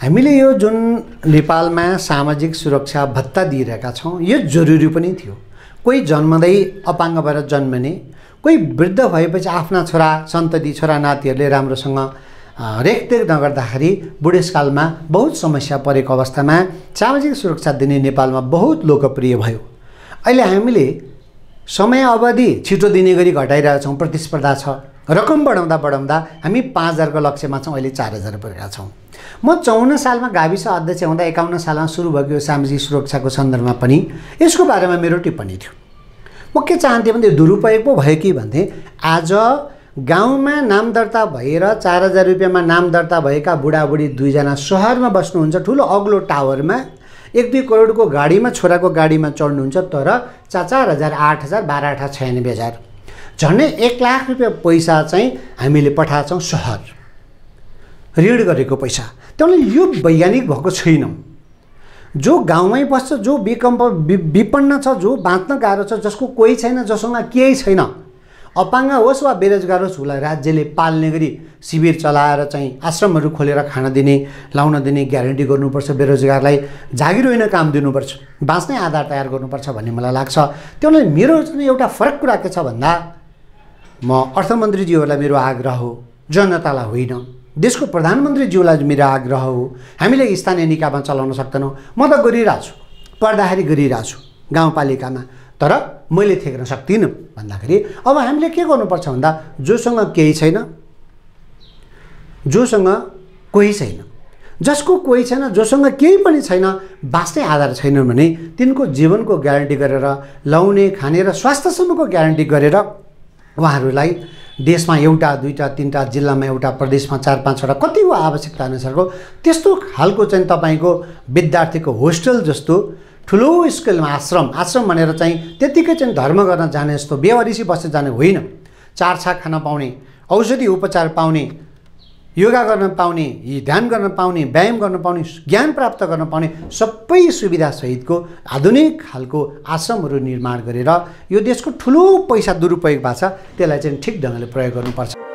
हामीले यो जुन नेपालमा सामाजिक सुरक्षा भत्ता दिइरहेका छौँ यो जरुरी पनि थियो कोही जन्मदै अपाङ्ग भएर जन्मने कोही वृद्ध भएपछि आफ्ना छोरा सन्तति छोरा नातिहरूले राम्रोसँग रेखदेख नगर्दाखेरि बुढेसकालमा बहुत समस्या परेको अवस्थामा सामाजिक सुरक्षा दिने नेपालमा बहुत लोकप्रिय भयो अहिले हामीले समय अवधि छिटो दिने गरी घटाइरहेछौँ प्रतिस्पर्धा छ रकम बढाउँदा बढाउँदा हामी पाँच हजारको लक्ष्यमा छौँ अहिले चार हजार परेका छौँ म चौन्न सालमा गाविस अध्यक्ष हुँदा एकाउन्न सालमा सुरु भएको यो सामाजिक सुरक्षाको सन्दर्भमा पनि यसको बारेमा मेरो टिप्पणी थियो म के चाहन्थेँ भने दुरुपयोग पो भयो कि भन्थे आज गाउँमा नाम दर्ता भएर चार हजार रुपियाँमा नाम दर्ता भएका बुढाबुढी दुईजना सहरमा बस्नुहुन्छ ठुलो अग्लो टावरमा एक दुई करोडको गाडीमा छोराको गाडीमा चढ्नुहुन्छ तर चार चार हजार आठ हजार बाह्र आठ छयानब्बे हजार झन्डै एक लाख रुपियाँ पैसा चाहिँ हामीले पठाएछौँ सहर ऋण गरेको पैसा त्यसले यो वैज्ञानिक भएको छैन जो गाउँमै बस्छ जो विकम्प विपन्न छ जो बाँच्न गाह्रो छ जसको कोही छैन जससँग केही छैन अपाङ्ग होस् वा बेरोजगार होस् उसलाई राज्यले पाल्ने गरी शिविर चलाएर चाहिँ आश्रमहरू खोलेर खान दिने लाउन दिने ग्यारेन्टी गर्नुपर्छ बेरोजगारलाई जागिर होइन काम दिनुपर्छ बाँच्नै आधार तयार गर्नुपर्छ भन्ने मलाई लाग्छ त्यसलाई मेरो चाहिँ एउटा फरक कुरा के छ भन्दा म अर्थमन्त्रीजीहरूलाई मेरो आग्रह हो जनतालाई होइन देशको प्रधानमन्त्रीज्यूलाई मेरो आग्रह हो हामीले स्थानीय निकायमा चलाउन सक्दैनौँ म त गरिरहेको छु पढ्दाखेरि गरिरहेछु गाउँपालिकामा तर मैले थ्याक्न सक्दिनँ भन्दाखेरि अब हामीले के गर्नुपर्छ भन्दा जोसँग केही छैन जोसँग कोही छैन जसको कोही छैन जोसँग केही पनि छैन बाँच्ने आधार छैन भने तिनको जीवनको ग्यारेन्टी गरेर लाउने खाने र स्वास्थ्यसम्मको ग्यारेन्टी गरेर उहाँहरूलाई देशमा एउटा दुईवटा तिनवटा जिल्लामा एउटा प्रदेशमा चार पाँचवटा कतिको आवश्यकता अनुसारको त्यस्तो खालको चाहिँ तपाईँको विद्यार्थीको होस्टेल जस्तो ठुलो स्केलमा आश्रम आश्रम भनेर चाहिँ त्यत्तिकै चाहिँ धर्म गर्न जाने जस्तो बेवारिसी बस्न जाने होइन चार छाक खान पाउने औषधि उपचार पाउने योगा गर्न पाउने ध्यान गर्न पाउने व्यायाम गर्न पाउने ज्ञान प्राप्त गर्न पाउने सबै सुविधासहितको आधुनिक खालको आश्रमहरू निर्माण गरेर यो देशको ठुलो पैसा दुरुपयोग भएको छ त्यसलाई चाहिँ ठिक ढङ्गले प्रयोग गर्नुपर्छ